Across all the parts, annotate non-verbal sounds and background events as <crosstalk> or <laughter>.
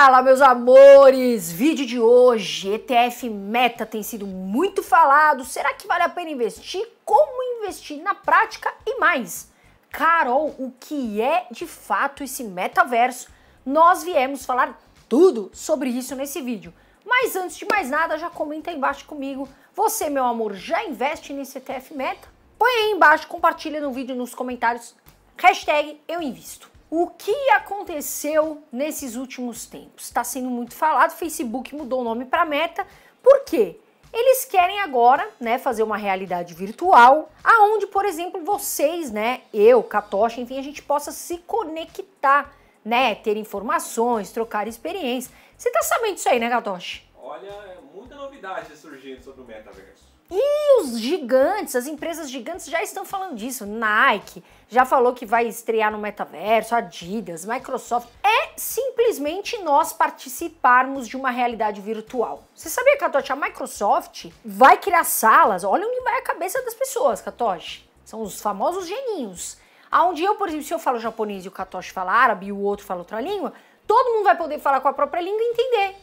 Fala, meus amores! Vídeo de hoje, ETF Meta tem sido muito falado. Será que vale a pena investir? Como investir na prática e mais? Carol, o que é de fato esse metaverso? Nós viemos falar tudo sobre isso nesse vídeo. Mas antes de mais nada, já comenta aí embaixo comigo. Você, meu amor, já investe nesse ETF Meta? Põe aí embaixo, compartilha no vídeo nos comentários. Hashtag eu invisto. O que aconteceu nesses últimos tempos? Está sendo muito falado, Facebook mudou o nome para Meta, por quê? Eles querem agora, né, fazer uma realidade virtual, aonde, por exemplo, vocês, né, eu, Catocha, enfim, a gente possa se conectar, né, ter informações, trocar experiências. Você está sabendo disso aí, né, Catocha? Olha, muita novidade surgindo sobre o metaverso. E os gigantes, as empresas gigantes já estão falando disso. Nike já falou que vai estrear no metaverso, Adidas, Microsoft. É simplesmente nós participarmos de uma realidade virtual. Você sabia, Katoshi, a Microsoft vai criar salas? Olha onde vai a cabeça das pessoas, Katoshi. São os famosos geninhos. Aonde eu, por exemplo, se eu falo japonês e o Katoshi fala árabe e o outro fala outra língua, todo mundo vai poder falar com a própria língua e entender.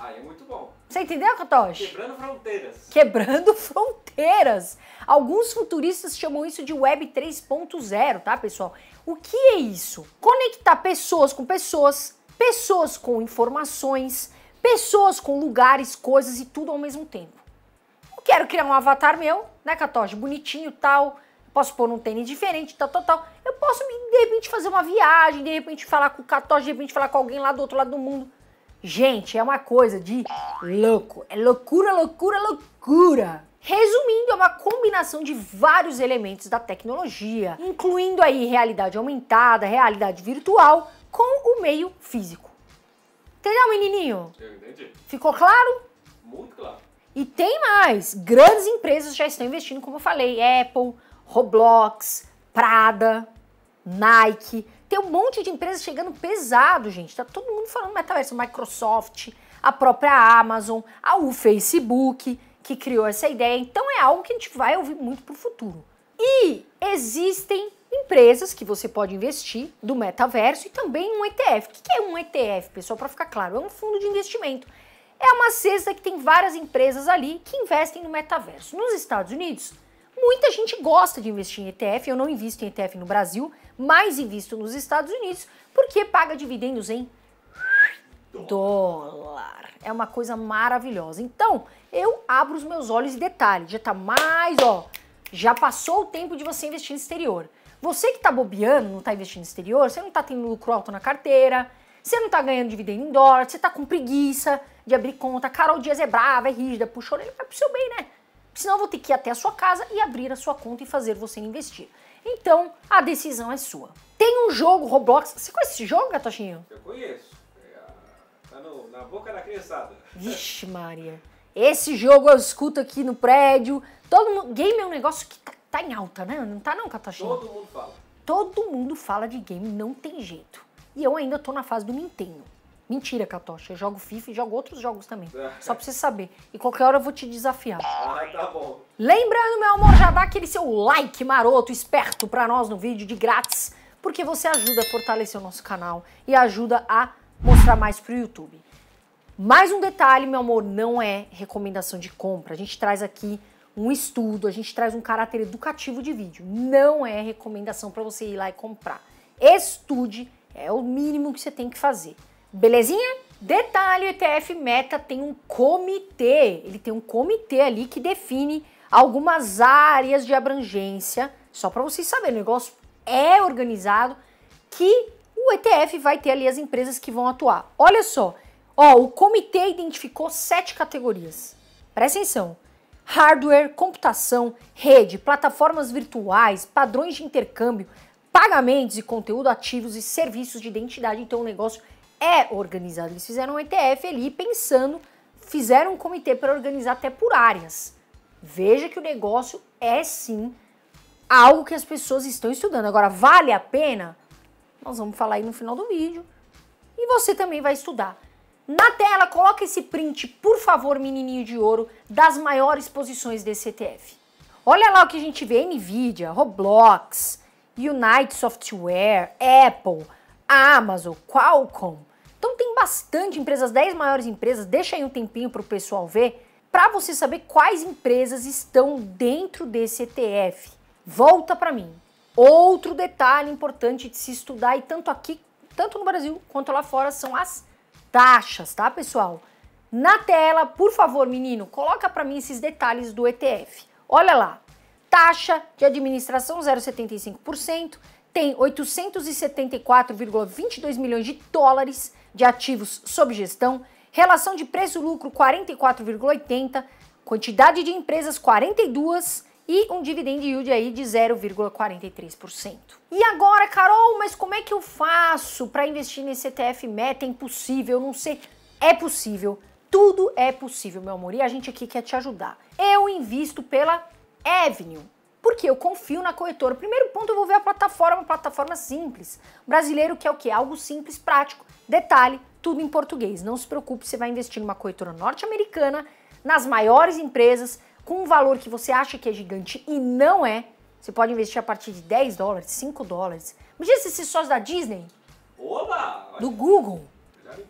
Aí é muito bom. Você entendeu, Katoshi? Quebrando fronteiras. Quebrando <laughs> fronteiras. Alguns futuristas chamam isso de Web 3.0, tá, pessoal? O que é isso? Conectar pessoas com pessoas, pessoas com informações, pessoas com lugares, coisas e tudo ao mesmo tempo. Eu quero criar um avatar meu, né, Katoshi? Bonitinho, tal. Posso pôr um tênis diferente, tal, tal, tal. Eu posso, de repente, fazer uma viagem, de repente, falar com o Katoshi, de repente, falar com alguém lá do outro lado do mundo. Gente, é uma coisa de louco. É loucura, loucura, loucura. Resumindo, é uma combinação de vários elementos da tecnologia, incluindo aí realidade aumentada, realidade virtual, com o meio físico. Entendeu, menininho? Eu entendi. Ficou claro? Muito claro. E tem mais. Grandes empresas já estão investindo, como eu falei, Apple, Roblox, Prada, Nike, tem um monte de empresas chegando pesado, gente. Tá todo mundo falando metaverso. Microsoft, a própria Amazon, a, o Facebook, que criou essa ideia. Então é algo que a gente vai ouvir muito para o futuro. E existem empresas que você pode investir do metaverso e também um ETF. O que é um ETF, pessoal? Para ficar claro, é um fundo de investimento. É uma cesta que tem várias empresas ali que investem no metaverso. Nos Estados Unidos, Muita gente gosta de investir em ETF, eu não invisto em ETF no Brasil, mas invisto nos Estados Unidos, porque paga dividendos em dólar. É uma coisa maravilhosa. Então, eu abro os meus olhos e detalhe, já tá mais, ó, já passou o tempo de você investir no exterior. Você que tá bobeando, não tá investindo no exterior, você não tá tendo lucro alto na carteira, você não tá ganhando dividendo em dólar, você tá com preguiça de abrir conta, Carol Dias é brava, é rígida, puxa orelha, vai pro seu bem, né? senão eu vou ter que ir até a sua casa e abrir a sua conta e fazer você investir. Então, a decisão é sua. Tem um jogo Roblox, você conhece esse jogo, Gatochinho? Eu conheço. É tá no, na boca da criançada. Vixe Maria. Esse jogo eu escuto aqui no prédio. Todo mundo, game é um negócio que tá, tá em alta, né? Não tá não, Catochinho? Todo mundo fala. Todo mundo fala de game, não tem jeito. E eu ainda tô na fase do Nintendo. Mentira, Catocha. Eu jogo FIFA e jogo outros jogos também. É. Só pra você saber. E qualquer hora eu vou te desafiar. Ah, tá bom. Lembrando, meu amor, já dá aquele seu like maroto, esperto pra nós no vídeo, de grátis. Porque você ajuda a fortalecer o nosso canal e ajuda a mostrar mais pro YouTube. Mais um detalhe, meu amor, não é recomendação de compra. A gente traz aqui um estudo, a gente traz um caráter educativo de vídeo. Não é recomendação para você ir lá e comprar. Estude é o mínimo que você tem que fazer. Belezinha? Detalhe, o ETF Meta tem um comitê, ele tem um comitê ali que define algumas áreas de abrangência, só para vocês saberem, o negócio é organizado, que o ETF vai ter ali as empresas que vão atuar. Olha só, ó, o comitê identificou sete categorias. Presta atenção. Hardware, computação, rede, plataformas virtuais, padrões de intercâmbio, pagamentos e conteúdo ativos e serviços de identidade. Então o negócio é organizado. Eles fizeram um ETF ali pensando, fizeram um comitê para organizar até por áreas. Veja que o negócio é sim algo que as pessoas estão estudando. Agora, vale a pena? Nós vamos falar aí no final do vídeo. E você também vai estudar. Na tela, coloca esse print, por favor, menininho de ouro, das maiores posições desse ETF. Olha lá o que a gente vê: Nvidia, Roblox, United Software, Apple, a Amazon, Qualcomm. Então tem bastante empresas, 10 maiores empresas, deixa aí um tempinho para o pessoal ver, para você saber quais empresas estão dentro desse ETF. Volta para mim. Outro detalhe importante de se estudar, e tanto aqui, tanto no Brasil quanto lá fora, são as taxas, tá pessoal? Na tela, por favor, menino, coloca para mim esses detalhes do ETF. Olha lá, taxa de administração 0,75%, tem 874,22 milhões de dólares de ativos sob gestão, relação de preço-lucro 44,80, quantidade de empresas 42 e um dividend yield aí de 0,43%. E agora, Carol, mas como é que eu faço para investir nesse ETF Meta? É impossível, não sei. É possível. Tudo é possível, meu amor, e a gente aqui quer te ajudar. Eu invisto pela Avenue que eu confio na corretora. Primeiro ponto, eu vou ver a plataforma, uma plataforma simples. brasileiro quer o quê? Algo simples, prático. Detalhe, tudo em português. Não se preocupe, você vai investir numa corretora norte-americana, nas maiores empresas, com um valor que você acha que é gigante e não é. Você pode investir a partir de 10 dólares, 5 dólares. Imagina se sócios da Disney. Oba! Do Google.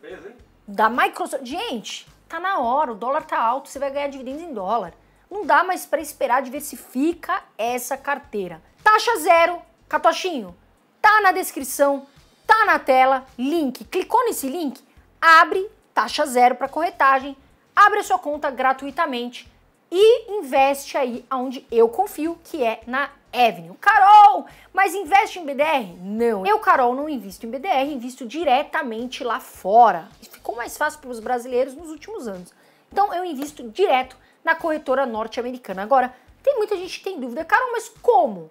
hein? Da Microsoft. Gente, tá na hora, o dólar tá alto, você vai ganhar dividendos em dólar. Não dá mais para esperar, diversifica essa carteira. Taxa zero, Catochinho, tá na descrição, tá na tela, link. Clicou nesse link, abre taxa zero para corretagem, abre a sua conta gratuitamente e investe aí onde eu confio, que é na Avenue. Carol, mas investe em BDR? Não. Eu, Carol, não invisto em BDR, invisto diretamente lá fora. Ficou mais fácil para os brasileiros nos últimos anos. Então eu invisto direto na corretora norte-americana. Agora, tem muita gente que tem dúvida, Carol, mas como?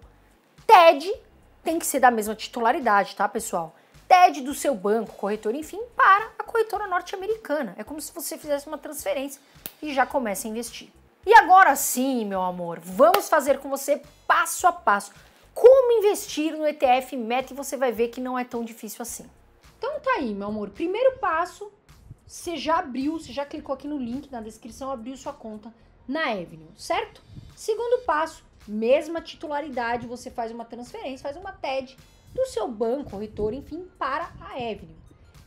TED tem que ser da mesma titularidade, tá, pessoal? TED do seu banco, corretora, enfim, para a corretora norte-americana. É como se você fizesse uma transferência e já começa a investir. E agora sim, meu amor, vamos fazer com você passo a passo como investir no ETF MET e você vai ver que não é tão difícil assim. Então tá aí, meu amor. Primeiro passo, você já abriu, você já clicou aqui no link na descrição, abriu sua conta na Avenue, certo? Segundo passo, mesma titularidade, você faz uma transferência, faz uma TED do seu banco, corretor, enfim, para a Avenue.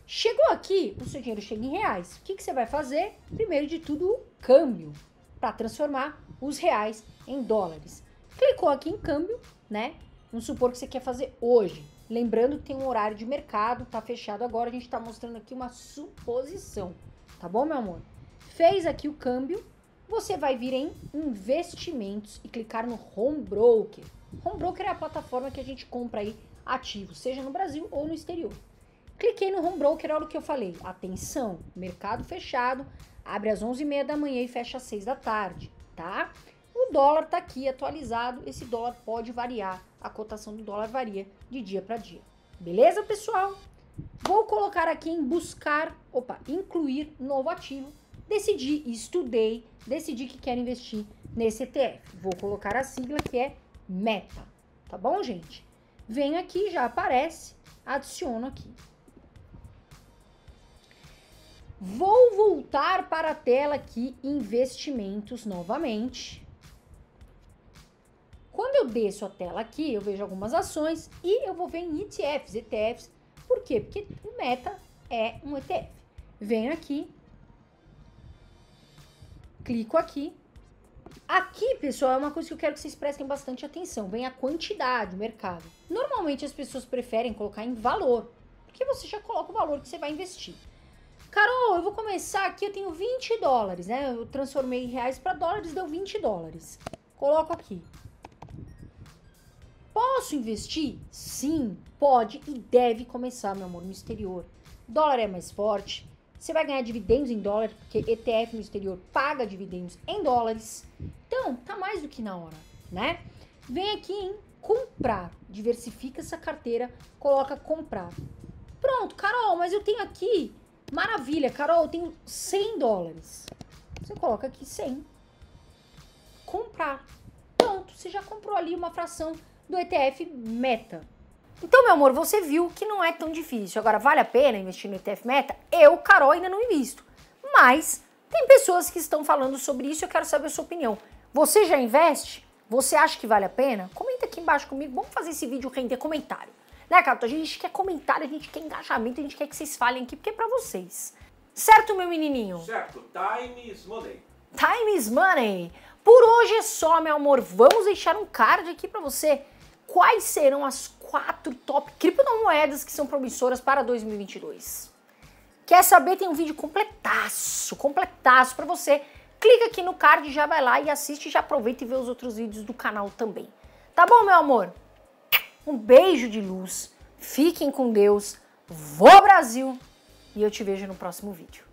Chegou aqui, o seu dinheiro chega em reais. O que, que você vai fazer? Primeiro de tudo, o câmbio, para transformar os reais em dólares. Clicou aqui em câmbio, né? Vamos supor que você quer fazer hoje. Lembrando que tem um horário de mercado, tá fechado agora, a gente tá mostrando aqui uma suposição, tá bom, meu amor? Fez aqui o câmbio, você vai vir em investimentos e clicar no Home Broker. Home Broker é a plataforma que a gente compra aí ativos, seja no Brasil ou no exterior. Cliquei no Home Broker, olha o que eu falei. Atenção, mercado fechado, abre às 11h30 da manhã e fecha às 6 da tarde, tá? O dólar está aqui atualizado, esse dólar pode variar, a cotação do dólar varia de dia para dia. Beleza, pessoal? Vou colocar aqui em buscar, opa, incluir novo ativo. Decidi, estudei, decidi que quero investir nesse ETF. Vou colocar a sigla que é META, tá bom, gente? Vem aqui, já aparece, adiciono aqui. Vou voltar para a tela aqui, investimentos novamente. Quando eu desço a tela aqui, eu vejo algumas ações e eu vou ver em ETFs, ETFs. Por quê? Porque o Meta é um ETF. Venho aqui, clico aqui. Aqui, pessoal, é uma coisa que eu quero que vocês prestem bastante atenção. Vem a quantidade, o mercado. Normalmente as pessoas preferem colocar em valor, porque você já coloca o valor que você vai investir. Carol, eu vou começar aqui, eu tenho 20 dólares, né? Eu transformei reais para dólares, deu 20 dólares. Coloco aqui. Posso investir? Sim, pode e deve começar, meu amor, no exterior. O dólar é mais forte, você vai ganhar dividendos em dólar, porque ETF no exterior paga dividendos em dólares. Então, tá mais do que na hora, né? Vem aqui em comprar, diversifica essa carteira, coloca comprar. Pronto, Carol, mas eu tenho aqui, maravilha, Carol, eu tenho 100 dólares. Você coloca aqui 100. Comprar. Pronto, você já comprou ali uma fração do ETF Meta. Então, meu amor, você viu que não é tão difícil. Agora, vale a pena investir no ETF Meta? Eu, Carol, ainda não invisto. Mas tem pessoas que estão falando sobre isso e eu quero saber a sua opinião. Você já investe? Você acha que vale a pena? Comenta aqui embaixo comigo. Vamos fazer esse vídeo render comentário. Né, Cato? A gente quer comentário, a gente quer engajamento, a gente quer que vocês falem aqui, porque é pra vocês. Certo, meu menininho? Certo. Time is money. Time is money. Por hoje é só, meu amor. Vamos deixar um card aqui pra você quais serão as quatro top criptomoedas é, que são promissoras para 2022. Quer saber? Tem um vídeo completaço, completaço para você. Clica aqui no card, já vai lá e assiste, já aproveita e vê os outros vídeos do canal também. Tá bom, meu amor? Um beijo de luz, fiquem com Deus, vou Brasil e eu te vejo no próximo vídeo.